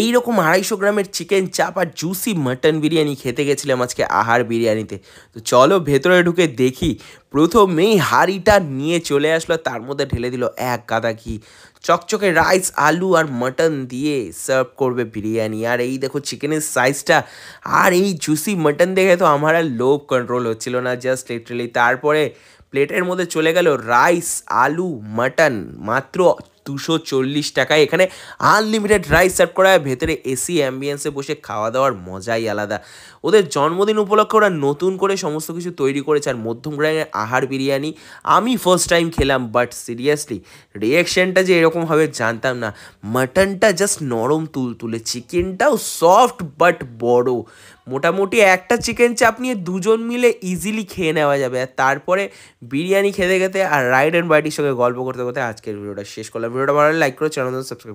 এই রকম আড়াইশো গ্রামের চিকেন চাপ আর জুসি মাটন বিরিয়ানি খেতে গেছিলাম আজকে আহার বিরিয়ানিতে তো চলো ভেতরে ঢুকে দেখি প্রথমেই হাঁড়িটা নিয়ে চলে আসলো তার মধ্যে ঢেলে দিল এক গাদা ঘি চকচকে রাইস আলু আর মাটন দিয়ে সার্ভ করবে বিরিয়ানি আর এই দেখো চিকেনের সাইজটা আর এই জুসি মাটন দেখে তো আমার আর লোভ কন্ট্রোল হচ্ছিল না জাস্ট লিটারেলি তারপরে প্লেটের মধ্যে চলে গেল রাইস আলু মাটন মাত্র দুশো চল্লিশ টাকায় এখানে আনলিমিটেড রাইস সার্ভ করা হয় ভেতরে এসি অ্যাম্বিয়েন্সে বসে খাওয়া দাওয়ার মজাই আলাদা ওদের জন্মদিন উপলক্ষে ওরা নতুন করে সমস্ত কিছু তৈরি করেছে আর মধ্যম গ্রাইনের আহার বিরিয়ানি আমি ফার্স্ট টাইম খেলাম বাট সিরিয়াসলি রিয়াকশানটা যে এরকম হবে জানতাম না মাটনটা জাস্ট নরম তুল তুলে চিকেনটাও সফট বাট বড় মোটামুটি একটা চিকেন চাপ নিয়ে দুজন মিলে ইজিলি খেয়ে নেওয়া যাবে আর তারপরে বিরিয়ানি খেতে খেতে আর রাইড অ্যান্ড বাইটির সঙ্গে গল্প করতে করতে আজকের ভিডিওটা শেষ করলাম വീഡിയോയുടെ വളരെ ലൈക്ക് കൂടെ ചെയ്യണമെന്ന് സബ്സ്ക്രൈബ്